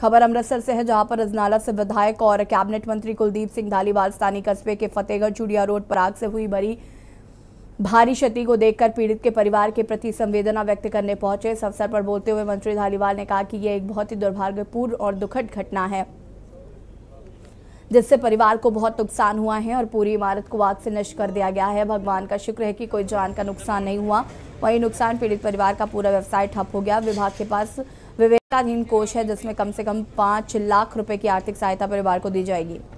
खबर अमृतसर से है जहां पर अजनाला से विधायक और कैबिनेट मंत्री कुलदीप सिंह धालीवाल स्थानीय कस्बे के फतेहगढ़ चुड़िया रोड पर आग से हुई भरी भारी क्षति को देखकर पीड़ित के परिवार के प्रति संवेदना व्यक्त करने पहुंचे इस अवसर पर बोलते हुए मंत्री धालीवाल ने कहा कि यह एक बहुत ही दुर्भाग्यपूर्ण और दुखद घटना है जिससे परिवार को बहुत नुकसान हुआ है और पूरी इमारत को आग से नष्ट कर दिया गया है भगवान का शुक्र है कि कोई जान का नुकसान नहीं हुआ वहीं नुकसान पीड़ित परिवार का पूरा व्यवसाय ठप हो गया विभाग के पास वित्ताधीन कोष है जिसमें कम से कम पाँच लाख रुपए की आर्थिक सहायता परिवार को दी जाएगी